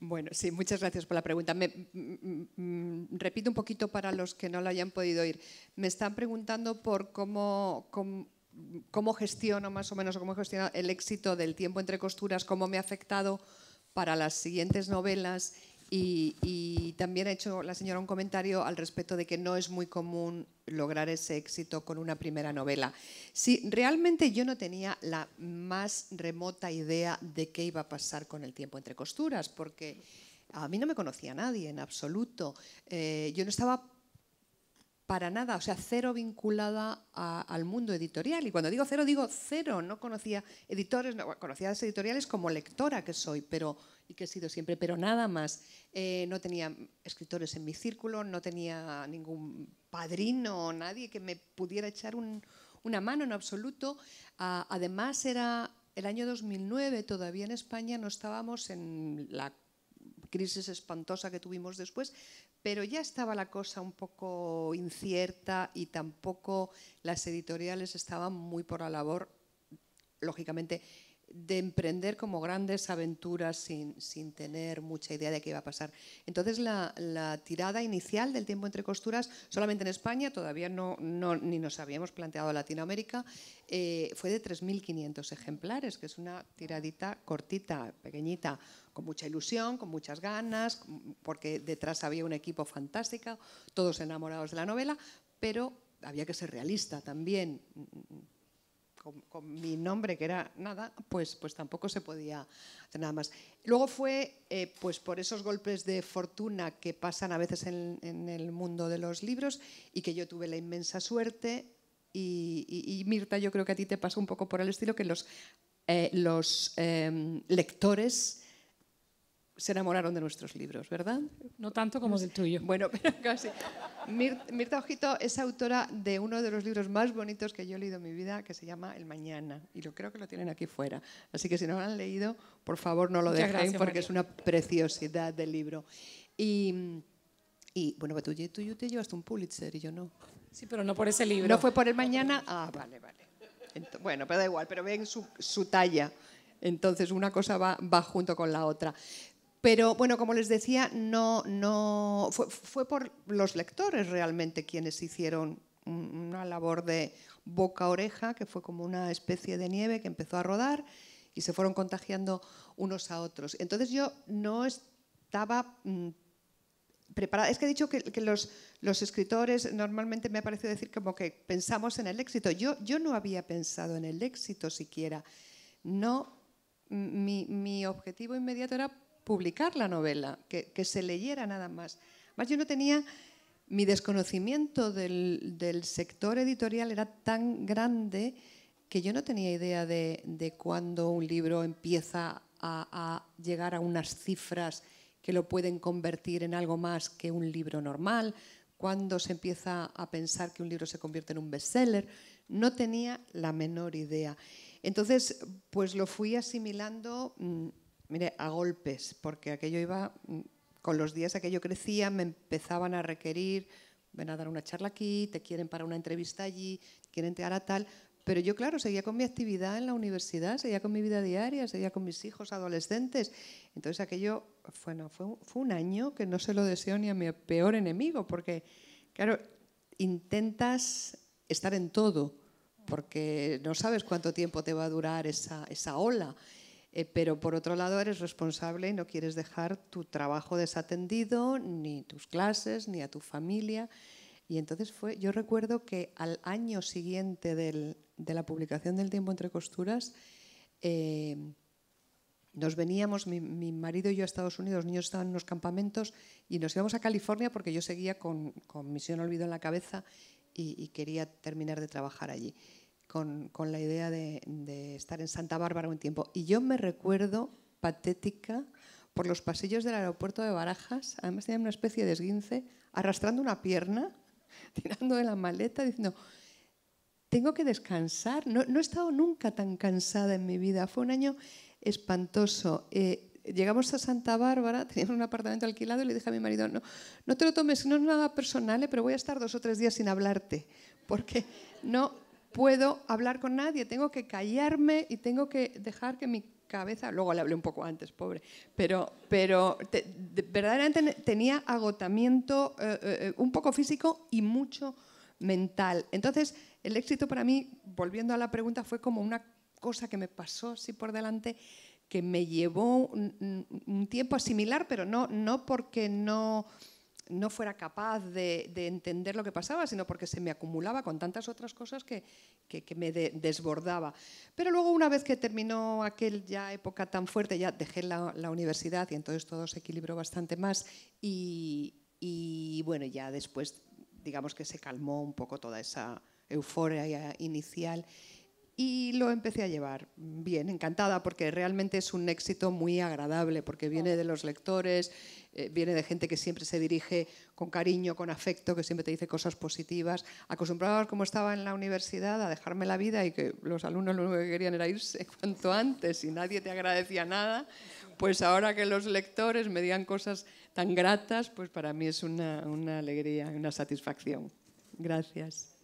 Bueno, sí, muchas gracias por la pregunta. Me, mm, mm, repito un poquito para los que no lo hayan podido oír. Me están preguntando por cómo, cómo, gestiono más o menos, cómo gestiono el éxito del tiempo entre costuras, cómo me ha afectado para las siguientes novelas y, también ha hecho la señora un comentario al respecto de que no es muy común lograr ese éxito con una primera novela. Sí, realmente yo no tenía la más remota idea de qué iba a pasar con el tiempo entre costuras, porque a mí no me conocía nadie en absoluto. Eh, yo no estaba para nada, o sea, cero vinculada al mundo editorial. Y cuando digo cero, digo cero. No conocía editores, no, conocía las editoriales como lectora que soy, pero y que he sido siempre, pero nada más. Eh, no tenía escritores en mi círculo, no tenía ningún padrino, nadie que me pudiera echar una mano en absoluto. Ah, además, era el año 2009, todavía en España no estábamos en la crisis espantosa que tuvimos después, pero ya estaba la cosa un poco incierta y tampoco las editoriales estaban muy por la labor, lógicamente, de emprender como grandes aventuras sin, sin, tener mucha idea de qué iba a pasar. Entonces la, tirada inicial del tiempo entre costuras, solamente en España, todavía no, ni nos habíamos planteado Latinoamérica, eh, fue de 3.500 ejemplares, que es una tiradita cortita, pequeñita, con mucha ilusión, con muchas ganas, porque detrás había un equipo fantástico, todos enamorados de la novela, pero había que ser realista también. Con, mi nombre, que era nada, pues, pues tampoco se podía hacer nada más. Luego fue eh, pues por esos golpes de fortuna que pasan a veces en, el mundo de los libros y que yo tuve la inmensa suerte. Y, Mirta, yo creo que a ti te pasó un poco por el estilo que los, eh, los eh, lectores se enamoraron de nuestros libros, ¿verdad? No tanto como del tuyo. Bueno, pero casi. Mirta Ojito es autora de uno de los libros más bonitos que yo he leído en mi vida, que se llama El Mañana, y lo creo que lo tienen aquí fuera. Así que si no lo han leído, por favor no lo dejen, porque es una preciosidad del libro. Y, bueno, tú, tú, yo te llevaste un Pulitzer y yo no. Sí, pero no por ese libro. ¿No fue por El Mañana? Ah, vale, vale. bueno, pero da igual, pero ven su, talla. Entonces una cosa va, va junto con la otra. Pero bueno, como les decía, no, no fue, por los lectores realmente quienes hicieron una labor de boca-oreja, que fue como una especie de nieve que empezó a rodar y se fueron contagiando unos a otros. Entonces yo no estaba mm, preparada. Es que he dicho que, los, los, escritores normalmente me ha parecido decir como que pensamos en el éxito. Yo, yo no había pensado en el éxito siquiera. No, mi objetivo inmediato era publicar la novela, que, se leyera nada más. Más yo no tenía, mi desconocimiento del, sector editorial era tan grande que yo no tenía idea de, de cuándo un libro empieza a, a, llegar a unas cifras que lo pueden convertir en algo más que un libro normal, cuándo se empieza a pensar que un libro se convierte en un bestseller. No tenía la menor idea. Entonces, pues lo fui asimilando mm, mire, a golpes, porque aquello iba, mm, con los días que yo crecía, me empezaban a requerir, ven a dar una charla aquí, te quieren para una entrevista allí, quieren te hará tal. Pero yo, claro, seguía con mi actividad en la universidad, seguía con mi vida diaria, seguía con mis hijos adolescentes. Entonces aquello fue, fue, un año que no se lo deseo ni a mi peor enemigo, porque, claro, intentas estar en todo, porque no sabes cuánto tiempo te va a durar esa ola. Eh, pero por otro lado eres responsable y no quieres dejar tu trabajo desatendido, ni tus clases, ni a tu familia. Y entonces fue, yo recuerdo que al año siguiente de la publicación del Tiempo entre Costuras, em, nos veníamos, mi, marido y yo a Estados Unidos, los niños estaban en los campamentos y nos íbamos a California porque yo seguía con, Misión Olvido en la cabeza y quería terminar de trabajar allí con, la idea de, estar en Santa Bárbara un tiempo. Y yo me recuerdo patética por los pasillos del aeropuerto de Barajas, además tenía una especie de esguince, arrastrando una pierna, tirando de la maleta, diciendo, tengo que descansar. No, he estado nunca tan cansada en mi vida. Fue un año espantoso. Eh, llegamos a Santa Bárbara, teníamos un apartamento alquilado y le dije a mi marido, no, no te lo tomes, no es nada personal, eh, pero voy a estar dos o tres días sin hablarte, porque no, puedo hablar con nadie, tengo que callarme y tengo que dejar que mi cabeza, luego le hablé un poco antes, pobre, pero, pero verdaderamente tenía agotamiento eh, eh, eh, un poco físico y mucho mental. Entonces, el éxito para mí, volviendo a la pregunta, fue como una cosa que me pasó así por delante que me llevó un, tiempo asimilar, pero no, no porque no no fuera capaz de, entender lo que pasaba, sino porque se me acumulaba con tantas otras cosas que, me desbordaba. Pero luego, una vez que terminó aquella época tan fuerte, ya dejé la, universidad y entonces todo se equilibró bastante más y, y, bueno, ya después digamos que se calmó un poco toda esa euforia inicial y lo empecé a llevar bien, encantada, porque realmente es un éxito muy agradable, porque viene de los lectores, eh, viene de gente que siempre se dirige con cariño, con afecto, que siempre te dice cosas positivas, acostumbrados como estaba en la universidad a dejarme la vida y que los alumnos lo único que querían era irse cuanto antes y nadie te agradecía nada, pues ahora que los lectores me digan cosas tan gratas, pues para mí es una, una alegría, una satisfacción. Gracias.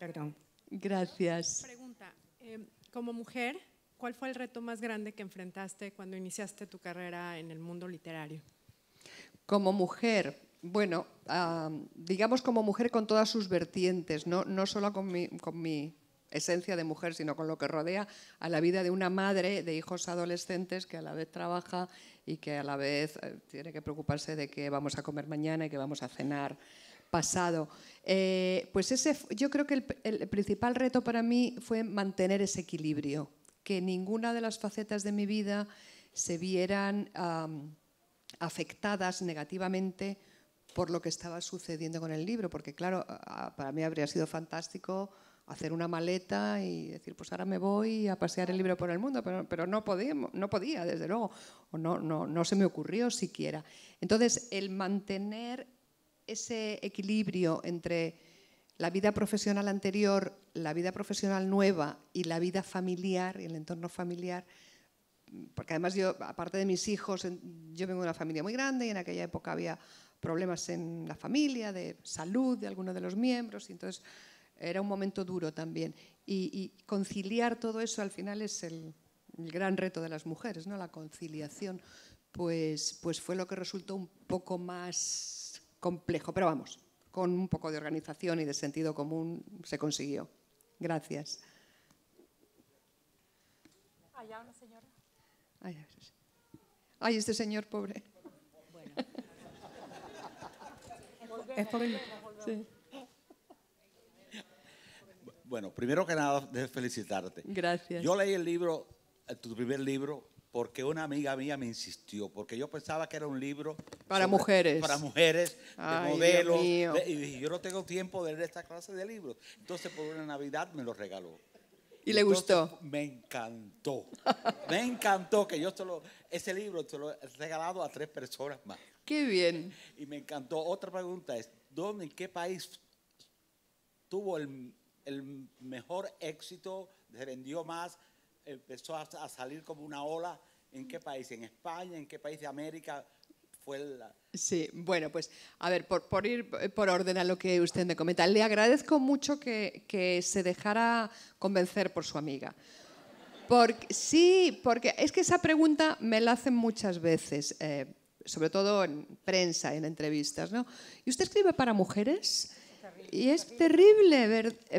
Perdón. Gracias. Pregunta, eh, como mujer, ¿cuál fue el reto más grande que enfrentaste cuando iniciaste tu carrera en el mundo literario? Como mujer, bueno, digamos como mujer con todas sus vertientes, no, no solo con mi, con mi esencia de mujer, sino con lo que rodea a la vida de una madre de hijos adolescentes que a la vez trabaja y que a la vez eh, tiene que preocuparse de qué vamos a comer mañana y qué vamos a cenar pasado. Eh, pues ese, yo creo que el, principal reto para mí fue mantener ese equilibrio, que ninguna de las facetas de mi vida se vieran afectadas negativamente por lo que estaba sucediendo con el libro, porque claro, para mí habría sido fantástico hacer una maleta y decir, pues ahora me voy a pasear el libro por el mundo, pero, no, podía, no podía, desde luego, o no, no, no se me ocurrió siquiera. Entonces, el mantener ese equilibrio entre la vida profesional anterior, la vida profesional nueva y la vida familiar y el entorno familiar, porque además yo, aparte de mis hijos, yo vengo de una familia muy grande y en aquella época había problemas en la familia, de salud de alguno de los miembros, y entonces era un momento duro también. Y, conciliar todo eso al final es el, el, gran reto de las mujeres, ¿no? La conciliación, pues, pues fue lo que resultó un poco más complejo, pero vamos, con un poco de organización y de sentido común se consiguió. Gracias. Allá una señora. Ay, este señor pobre. Bueno. es por sí. Bueno, primero que nada, debes felicitarte. Gracias. Yo leí el libro, eh, tu primer libro, porque una amiga mía me insistió, porque yo pensaba que era un libro para mujeres, para mujeres, de modelos, y dije, yo no tengo tiempo de leer esta clase de libros. Entonces por una Navidad me lo regaló. ¿Y le gustó? Me encantó. me encantó que yo solo, ese libro se lo he regalado a tres personas más. Qué bien. Y me encantó. Otra pregunta es, ¿dónde, en qué país tuvo el, mejor éxito, se vendió más, empezó a, salir como una ola. ¿En qué país? ¿En España? ¿En qué país de América? fue la... Sí, bueno, pues a ver, por, por, ir eh, por orden a lo que usted me comenta, le agradezco mucho que, que se dejara convencer por su amiga. Porque, sí, porque es que esa pregunta me la hacen muchas veces, eh, sobre todo en prensa, en entrevistas, ¿no? ¿Y usted escribe para mujeres? Y es terrible,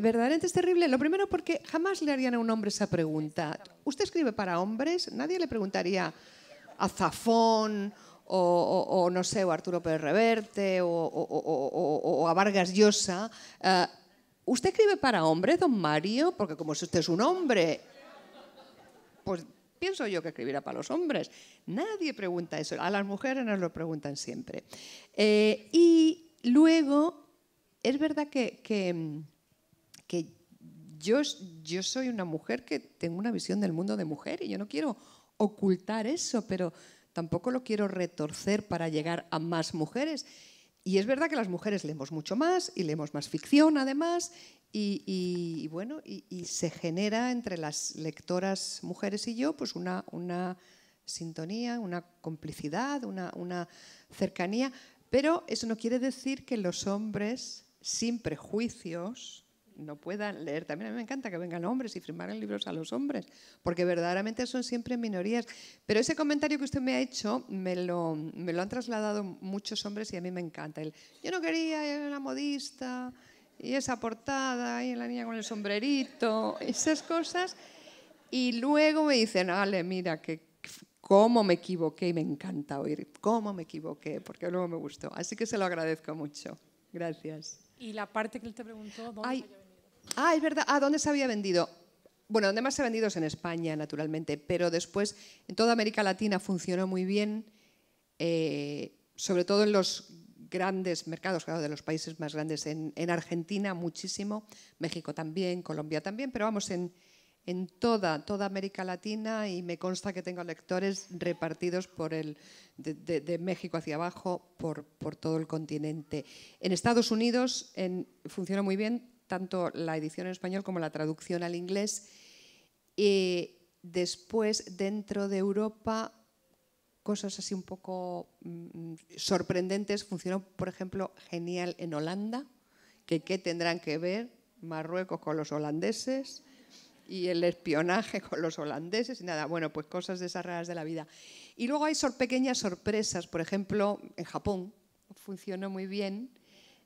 verdaderamente es terrible. Lo primero porque jamás le harían a un hombre esa pregunta. Usted escribe para hombres, nadie le preguntaría a Zafón o, no sé, o Arturo Pérez Reverte o, a Vargas Llosa. Eh, ¿Usted escribe para hombres, don Mario? Porque como si usted es un hombre, pues pienso yo que escribirá para los hombres. Nadie pregunta eso, a las mujeres nos lo preguntan siempre. Eh, y luego es verdad que, que, yo, soy una mujer que tengo una visión del mundo de mujer y yo no quiero ocultar eso, pero tampoco lo quiero retorcer para llegar a más mujeres. Y es verdad que las mujeres leemos mucho más y leemos más ficción además y, bueno, y, se genera entre las lectoras mujeres y yo pues una, sintonía, una complicidad, una cercanía, pero eso no quiere decir que los hombres sin prejuicios, no puedan leer. También a mí me encanta que vengan hombres y firmaran libros a los hombres, porque verdaderamente son siempre minorías. Pero ese comentario que usted me ha hecho me lo, han trasladado muchos hombres y a mí me encanta. yo no quería la modista y esa portada y la niña con el sombrerito, esas cosas. Y luego me dicen, Ale, mira, que cómo me equivoqué y me encanta oír cómo me equivoqué, porque luego me gustó. Así que se lo agradezco mucho. Gracias. Y la parte que él te preguntó, ¿dónde se había vendido? Ah, es verdad. Ah, ¿dónde se había vendido? Bueno, donde más se ha vendido es en España, naturalmente, pero después en toda América Latina funcionó muy bien, eh, sobre todo en los grandes mercados, claro, de los países más grandes, en Argentina muchísimo, México también, Colombia también, pero vamos, en, en toda, América Latina y me consta que tengo lectores repartidos de, México hacia abajo por, todo el continente. En Estados Unidos funciona muy bien tanto la edición en español como la traducción al inglés. Y después, dentro de Europa, cosas así un poco mm, sorprendentes. Funcionó, por ejemplo, genial en Holanda, que qué tendrán que ver Marruecos con los holandeses y el espionaje con los holandeses y nada, bueno, pues cosas de esas raras de la vida. Y luego hay sor pequeñas sorpresas, por ejemplo, en Japón funcionó muy bien.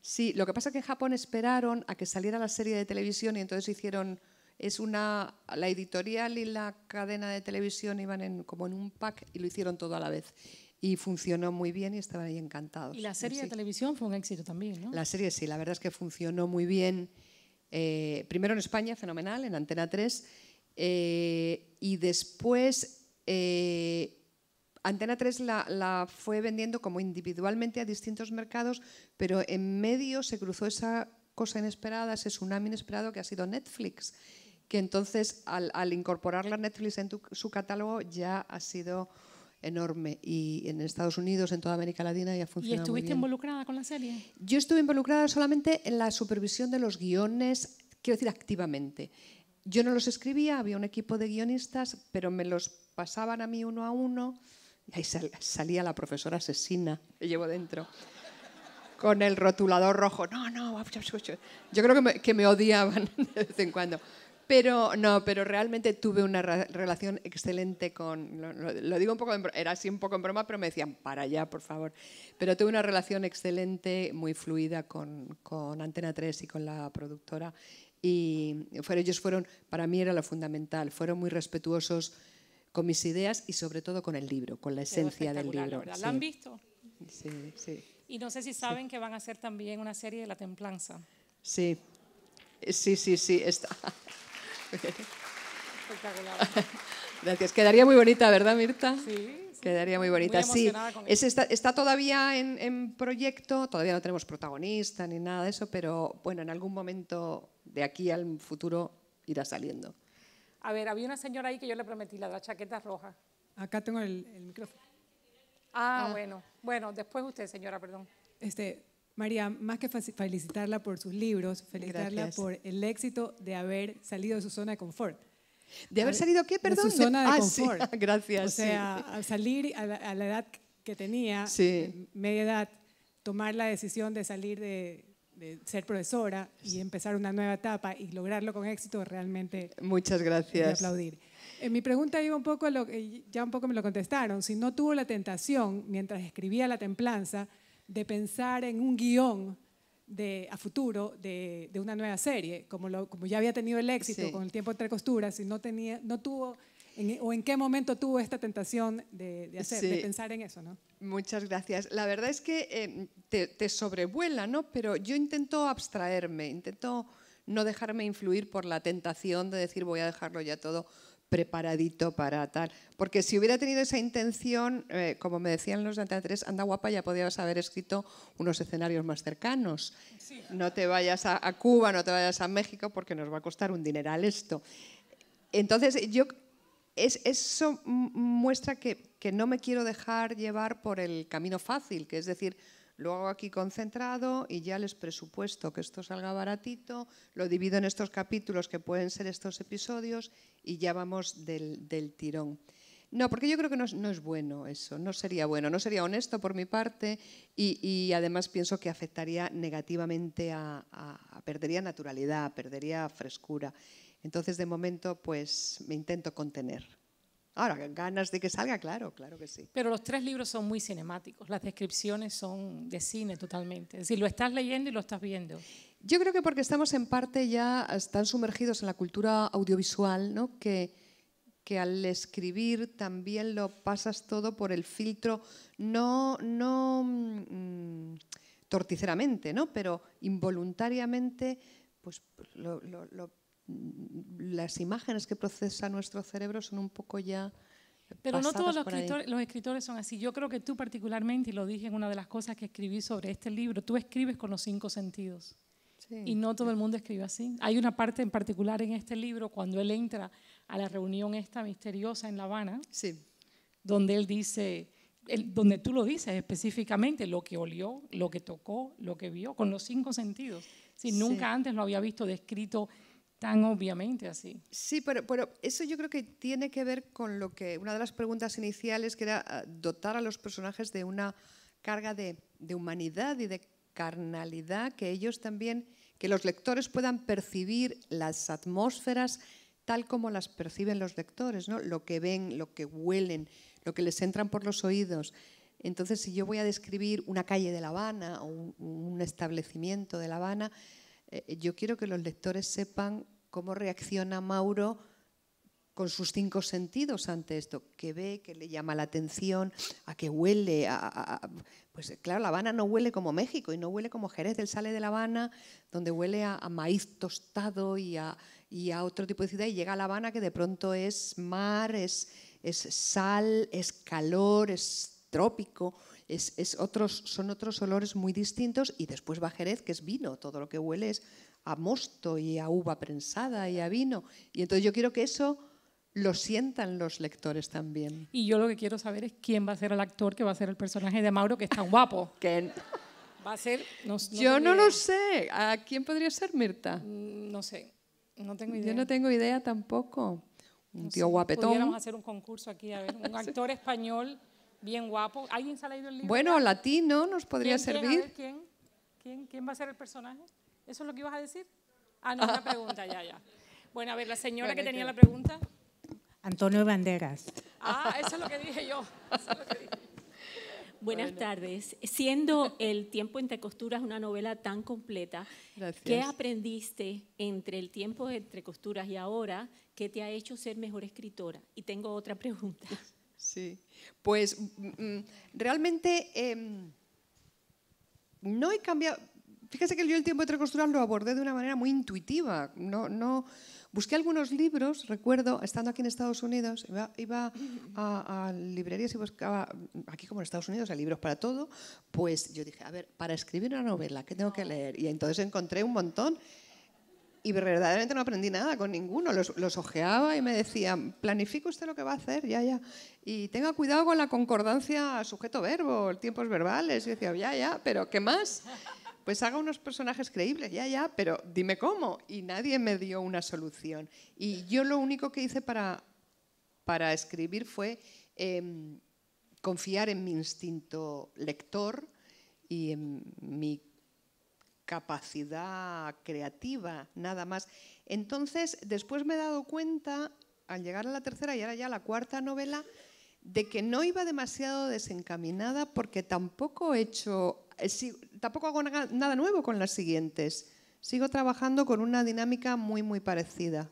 Sí, lo que pasa es que en Japón esperaron a que saliera la serie de televisión y entonces hicieron es una la editorial y la cadena de televisión iban en, como en un pack y lo hicieron todo a la vez y funcionó muy bien y estaban ahí encantados. Y la serie de televisión fue un éxito también, ¿no? La serie sí, la verdad es que funcionó muy bien eh, primero en España, fenomenal, en Antena 3, eh, y después eh, Antena 3 la, fue vendiendo como individualmente a distintos mercados, pero en medio se cruzó esa cosa inesperada, ese tsunami inesperado que ha sido Netflix, que entonces al, incorporarla Netflix en su catálogo ya ha sido enorme y en Estados Unidos, en toda América Latina y ha funcionado. ¿Y estuviste involucrada con la serie? Yo estuve involucrada solamente en la supervisión de los guiones, quiero decir activamente. Yo no los escribía, había un equipo de guionistas, pero me los pasaban a mí uno a uno y ahí salía la profesora asesina que llevo dentro con el rotulador rojo. No, no, yo creo que que me odiaban de vez en cuando. Pero no, pero realmente tuve una relación excelente con, lo, digo un poco, en, era así un poco en broma, pero me decían, para allá, por favor. Pero tuve una relación excelente, muy fluida con, con Antena 3 y con la productora. Y fueron, ellos fueron, para mí era lo fundamental, fueron muy respetuosos con mis ideas y sobre todo con el libro, con la esencia del libro. ¿La han visto? Sí, sí. Y no sé si saben que van a hacer también una serie de La Templanza. Sí, sí, sí, sí, está. Gracias. Quedaría muy bonita, ¿verdad, Mirta? Sí. Quedaría muy bonita. sí, es, está, todavía en, proyecto, todavía no tenemos protagonista ni nada de eso, pero bueno, en algún momento de aquí al futuro irá saliendo. A ver, había una señora ahí que yo le prometí, la de la chaqueta roja. Acá tengo el, micrófono. Ah, ah, bueno. Bueno, después usted, señora, perdón. Este, María, más que felicitarla por sus libros, felicitarla por el éxito de haber salido de su zona de confort. ¿De haber salido qué, perdón? De su zona de ah, confort. Gracias. O sea, salir a la, edad que tenía, eh, media edad, tomar la decisión de salir de, ser profesora y empezar una nueva etapa y lograrlo con éxito realmente. Muchas eh, gracias. aplaudir. en eh, mi pregunta iba un poco, a lo, ya un poco me lo contestaron. Si no tuvo la tentación mientras escribía La Templanza, de pensar en un guión de, a futuro de, una nueva serie, como, como ya había tenido el éxito con el tiempo entre costuras y no, tenía, no tuvo... ¿O en qué momento tuvo esta tentación de, hacer, pensar en eso? ¿no? Muchas gracias. La verdad es que eh, te, te, sobrevuela, ¿no? pero yo intento abstraerme, intento no dejarme influir por la tentación de decir voy a dejarlo ya todo preparadito para tal. Porque si hubiera tenido esa intención, eh, como me decían los de 3, anda guapa, ya podías haber escrito unos escenarios más cercanos. No te vayas a, Cuba, no te vayas a México, porque nos va a costar un dineral esto. Entonces, yo, eso muestra que, que no me quiero dejar llevar por el camino fácil, que es decir, lo hago aquí concentrado y ya les presupuesto que esto salga baratito, lo divido en estos capítulos que pueden ser estos episodios y ya vamos del, tirón. No, porque yo creo que no es, bueno eso, no sería bueno, no sería honesto por mi parte y, además pienso que afectaría negativamente a, perdería naturalidad, perdería frescura. Entonces, de momento, pues me intento contener. Ahora, ganas de que salga, claro, claro que sí. Pero los tres libros son muy cinemáticos, las descripciones son de cine totalmente. Es decir, lo estás leyendo y lo estás viendo. Yo creo que porque estamos en parte ya tan sumergidos en la cultura audiovisual, ¿no? que, que al escribir también lo pasas todo por el filtro, no, no mm, torticeramente, ¿no? pero involuntariamente pues lo, lo las imágenes que procesa nuestro cerebro son un poco ya... Pero no todos los escritores, los escritores, son así. Yo creo que tú particularmente, y lo dije en una de las cosas que escribí sobre este libro, tú escribes con los cinco sentidos. Y no todo el mundo escribe así. Hay una parte en particular en este libro cuando él entra a la reunión esta misteriosa en La Habana, sí. donde él dice, donde tú lo dices específicamente, lo que olió, lo que tocó, lo que vio, con los cinco sentidos. nunca antes lo había visto descrito tan obviamente así. Sí, pero, pero, eso yo creo que tiene que ver con lo que una de las preguntas iniciales que era ah, dotar a los personajes de una carga de, de humanidad y de carnalidad que ellos también, que los lectores puedan percibir las atmósferas tal como las perciben los lectores, ¿no? lo que ven, lo que huelen, lo que les entran por los oídos. Entonces, si yo voy a describir una calle de La Habana o un, un establecimiento de La Habana, eh, eh, yo quiero que los lectores sepan cómo reacciona Mauro con sus cinco sentidos ante esto, que ve, que le llama la atención, a que huele, a, pues eh, claro, La Habana no huele como México y no huele como Jerez, del sale de La Habana, donde huele a, maíz tostado y, y a, otro tipo de ciudad, y llega a La Habana que de pronto es mar, es, es sal, es calor, es trópico, es, es otros, son otros olores muy distintos y después Jerez que es vino, todo lo que huele es a mosto y a uva prensada y a vino. Y entonces yo quiero que eso lo sientan los lectores también. Y yo lo que quiero saber es quién va a ser el actor que va a ser el personaje de Mauro, que es tan guapo. Va a ser... yo no lo sé. ¿A quién podría ser Mirta? Mm, no sé. No tengo idea. Yo no tengo idea tampoco. Un tío guapetón. podríamos hacer un concurso aquí, a ver, un actor español bien guapo. ¿Alguien ha el libro? Bueno, latino nos podría servir. Quién, va a ser el personaje? ¿Eso es lo que ibas a decir? Ah, no, ah. una pregunta, ya, ya. Bueno, a ver, la señora que tenía la pregunta. Antonio Banderas. Ah, eso es lo que dije yo. Buenas tardes. Siendo El tiempo entre costuras una novela tan completa, ¿qué aprendiste entre el tiempo entre costuras y ahora que te ha hecho ser mejor escritora? Y tengo otra pregunta. Sí, pues mm, mm, realmente em, no he cambiado. Fíjese que yo el tiempo de Costuras lo abordé de una manera muy intuitiva. No, no, busqué algunos libros, recuerdo, estando aquí en Estados Unidos, iba, a, a, librerías y buscaba, aquí como en Estados Unidos hay libros para todo, pues yo dije, a ver, para escribir una novela, ¿qué tengo que leer? Y entonces encontré un montón y verdaderamente no aprendí nada con ninguno. Los, los ojeaba y me decían, planifique usted lo que va a hacer, ya, ya. Y tenga cuidado con la concordancia sujeto-verbo, tiempos verbales. Y decía, ya, ya, pero ¿qué más? Pues haga unos personajes creíbles, ya, ya, pero dime cómo. Y nadie me dio una solución. Y yo lo único que hice para, para escribir fue em, confiar en mi instinto lector y en mi capacidad creativa, nada más. Entonces, después me he dado cuenta, al llegar a la tercera y ahora ya la cuarta novela, de que no iba demasiado desencaminada porque tampoco he hecho, eh, tampoco hago nada nuevo con las siguientes. Sigo trabajando con una dinámica muy, muy parecida.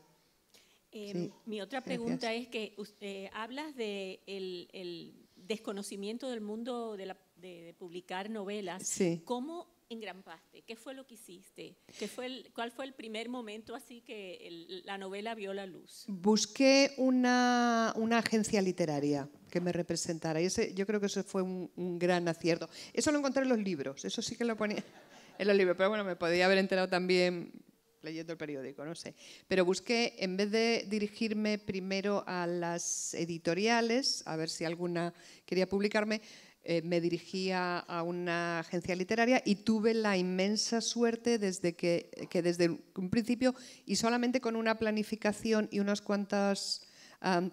Em, mi otra pregunta es que usted, eh, hablas de desconocimiento del mundo de, publicar novelas. ¿Cómo en gran parte. ¿Qué fue lo que hiciste? fue el, ¿Cuál fue el primer momento así que la novela vio la luz? Busqué una, una agencia literaria que me representara y ese, yo creo que eso fue un, un, gran acierto. Eso lo encontré en los libros, eso sí que lo ponía en los libros, pero bueno, me podía haber enterado también leyendo el periódico, no sé. Pero busqué, en vez de dirigirme primero a las editoriales, a ver si alguna quería publicarme, eh, me dirigía a una agencia literaria y tuve la inmensa suerte desde que, desde un principio y solamente con una planificación y unos cuantos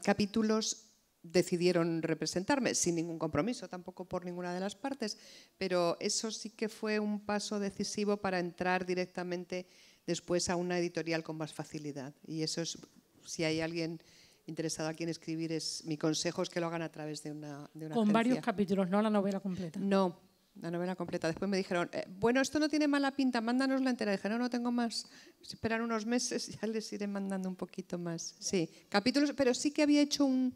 capítulos decidieron representarme, sin ningún compromiso tampoco por ninguna de las partes, pero eso sí que fue un paso decisivo para entrar directamente después a una editorial con más facilidad. Y eso es, si hay alguien interesado aquí en escribir, es mi consejo es que lo hagan a través de una... Con varios capítulos, no la novela completa. No, la novela completa. Después me dijeron, eh, bueno, esto no tiene mala pinta, mándanos la entera. Dije, no, no tengo más. Esperar unos meses, ya les iré mandando un poquito más. Sí, capítulos, pero sí que había hecho un...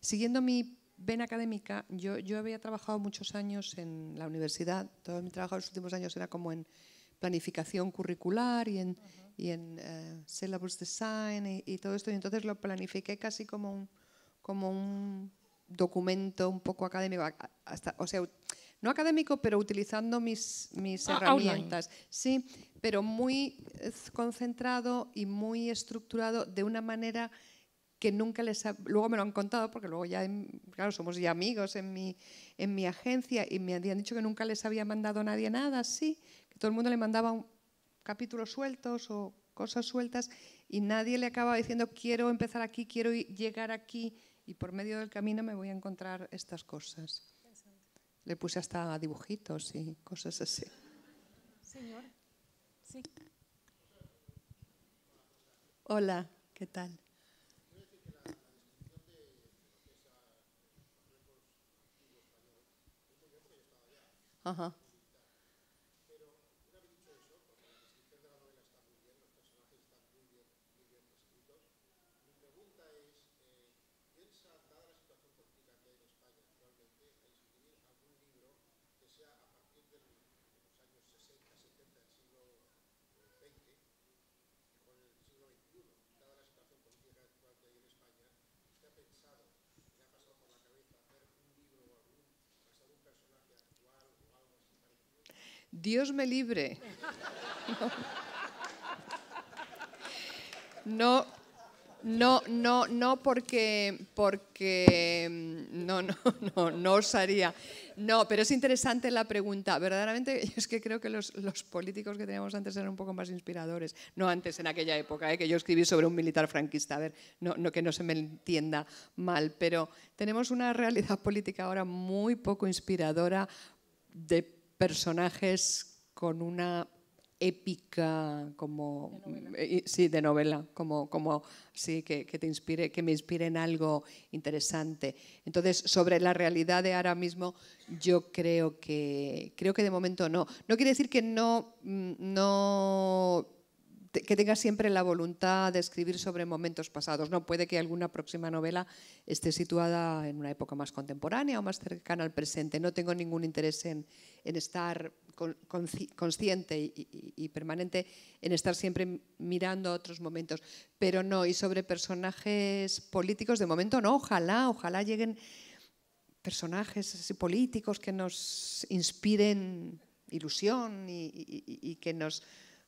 Siguiendo mi vena académica, yo, yo había trabajado muchos años en la universidad. Todo mi trabajo en los últimos años era como en planificación curricular y en y en uh, syllabus design y, todo esto. Y entonces lo planifiqué casi como un, como un documento un poco académico, hasta, o sea, no académico, pero utilizando mis, mis ah, herramientas. Sí, pero muy eh, concentrado y muy estructurado de una manera que nunca les luego me lo han contado porque luego ya claro somos ya amigos en mi en mi agencia y me habían dicho que nunca les había mandado a nadie nada Sí, que todo el mundo le mandaba un, capítulos sueltos o cosas sueltas y nadie le acaba diciendo quiero empezar aquí, quiero llegar aquí y por medio del camino me voy a encontrar estas cosas. Le puse hasta dibujitos y cosas así. Señor, sí. Hola, ¿qué tal? Ajá. Dios me libre. No, no, no, no porque, porque mm, no, no, no, no haría. No, pero es interesante la pregunta. Verdaderamente, es que creo que los, políticos que teníamos antes eran un poco más inspiradores. No antes, en aquella época, ¿eh? que yo escribí sobre un militar franquista. A ver, no que no se me entienda mal, pero tenemos una realidad política ahora muy poco inspiradora de personajes con una épica, como de eh, sí, de novela, como, como sí, que, que, te inspire, que me inspire en algo interesante. Entonces, sobre la realidad de ahora mismo, yo creo que creo que de momento no. No quiere decir que no, mm, no que tenga siempre la voluntad de escribir sobre momentos pasados. No puede que alguna próxima novela esté situada en una época más contemporánea o más cercana al presente. No tengo ningún interés en, estar consciente y, permanente, en estar siempre mirando otros momentos. Pero no, y sobre personajes políticos, de momento no, ojalá, ojalá lleguen personajes políticos que nos inspiren ilusión y que nos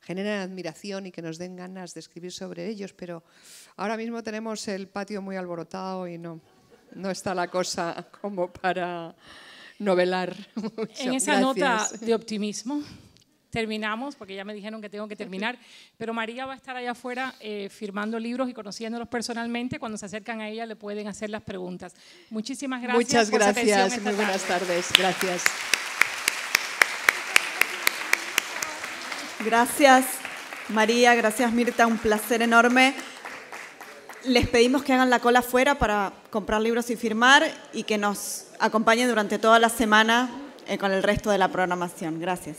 generen admiración y que nos den ganas de escribir sobre ellos, pero ahora mismo tenemos el patio muy alborotado y no, no está la cosa como para novelar. En esa nota de optimismo terminamos, porque ya me dijeron que tengo que terminar, pero María va a estar allá afuera eh, firmando libros y conociéndolos personalmente. Cuando se acercan a ella le pueden hacer las preguntas. Muchísimas gracias. Muchas gracias, por muy buenas tardes. Gracias. Gracias, María. Gracias, Mirta. Un placer enorme. Les pedimos que hagan la cola afuera para comprar libros y firmar y que nos acompañen durante toda la semana eh, con el resto de la programación. Gracias.